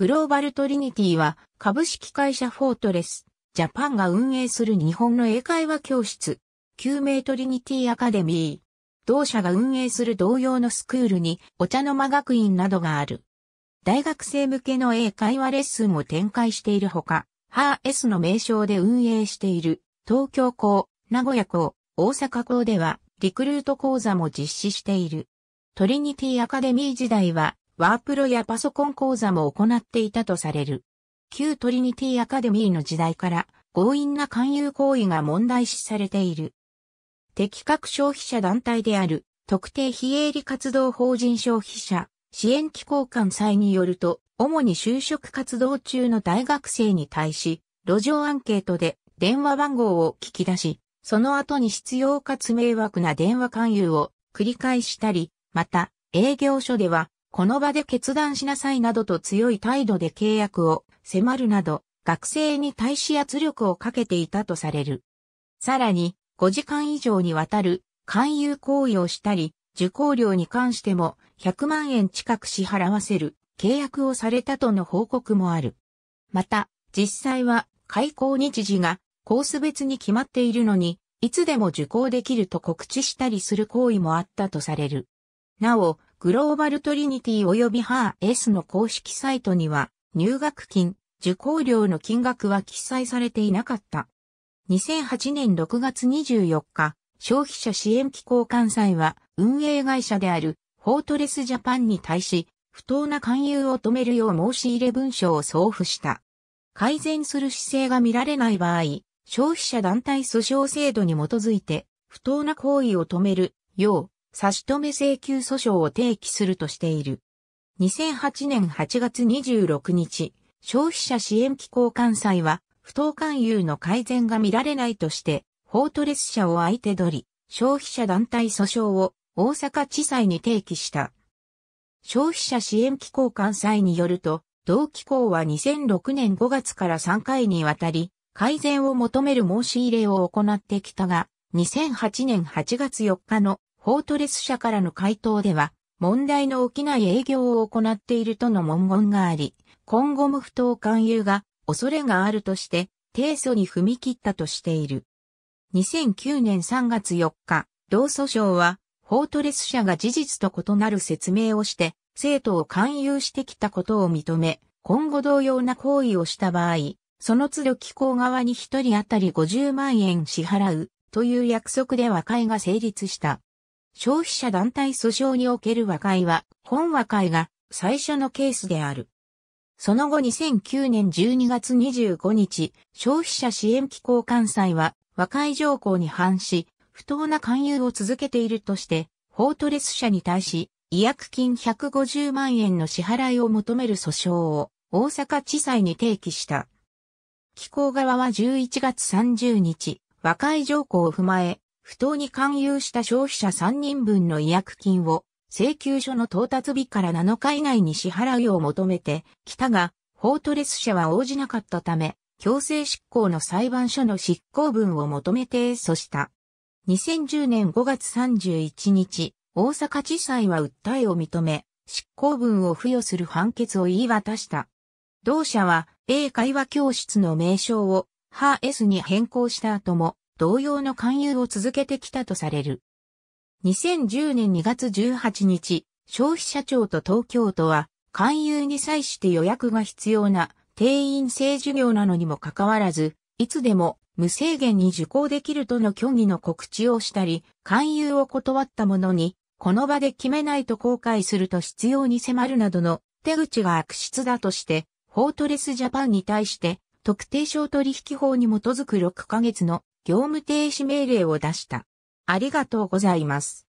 グローバルトリニティは株式会社フォートレス、ジャパンが運営する日本の英会話教室、救命トリニティアカデミー。同社が運営する同様のスクールにお茶の間学院などがある。大学生向けの英会話レッスンを展開しているほか、ハー S の名称で運営している東京校、名古屋校、大阪校ではリクルート講座も実施している。トリニティアカデミー時代はワープロやパソコン講座も行っていたとされる。旧トリニティアカデミーの時代から強引な勧誘行為が問題視されている。適格消費者団体である特定非営利活動法人消費者支援機構関西によると、主に就職活動中の大学生に対し、路上アンケートで電話番号を聞き出し、その後に必要かつ迷惑な電話勧誘を繰り返したり、また営業所ではこの場で決断しなさいなどと強い態度で契約を迫るなど、学生に対し圧力をかけていたとされる。さらに、5時間以上にわたる勧誘行為をしたり、受講料に関しても100万円近く支払わせる契約をされたとの報告もある。また、実際は開校日時がコース別に決まっているのに、いつでも受講できると告知したりする行為もあったとされる。なお、グローバルトリニティ及びハー S の公式サイトには、入学金、受講料の金額は記載されていなかった。2008年6月24日、消費者支援機構関西は、運営会社である、フォートレスジャパンに対し、不当な勧誘を止めるよう申し入れ文書を送付した。改善する姿勢が見られない場合、消費者団体訴訟制度に基づいて、不当な行為を止めるよう差し止め請求訴訟を提起するとしている。2008年8月26日、消費者支援機構関西は、不当勧誘の改善が見られないとして、フォートレス社を相手取り、消費者団体訴訟を大阪地裁に提起した。消費者支援機構関西によると、同機構は2006年5月から3回にわたり、改善を求める申し入れを行ってきたが、2008年8月4日のフォートレス社からの回答では、問題の起きない営業を行っているとの文言があり、今後も不当勧誘が恐れがあるとして、提訴に踏み切ったとしている。2009年3月4日、同訴訟は、フォートレス社が事実と異なる説明をして、生徒を勧誘してきたことを認め、今後同様な行為をした場合、その都度機構側に1人当たり50万円支払うという約束で和解が成立した。消費者団体訴訟における和解は、本和解が最初のケースである。その後2009年12月25日、消費者支援機構関西は、和解条項に反し、不当な勧誘を続けているとして、フォートレス社に対し、違約金150万円の支払いを求める訴訟を大阪地裁に提起した。機構側は11月30日、和解条項を踏まえ、不当に勧誘した消費者3人分の違約金を請求書の到達日から7日以内に支払うよう求めてきたが、フォートレス社は応じなかったため、強制執行の裁判所の執行分を求めて訴した。2010年5月31日、大阪地裁は訴えを認め、執行分を付与する判決を言い渡した。同社は、A 会話教室の名称を、ハー S に変更した後も、同様の勧誘を続けてきたとされる。2010年2月18日、消費者庁と東京都は、勧誘に際して予約が必要な定員制授業なのにもかかわらず、いつでも無制限に受講できるとの虚偽の告知をしたり、勧誘を断った者に、この場で決めないと後悔すると必要に迫るなどの手口が悪質だとして、フォートレスジャパンに対して、特定商取引法に基づく6ヶ月の業務停止命令を出した。ありがとうございます。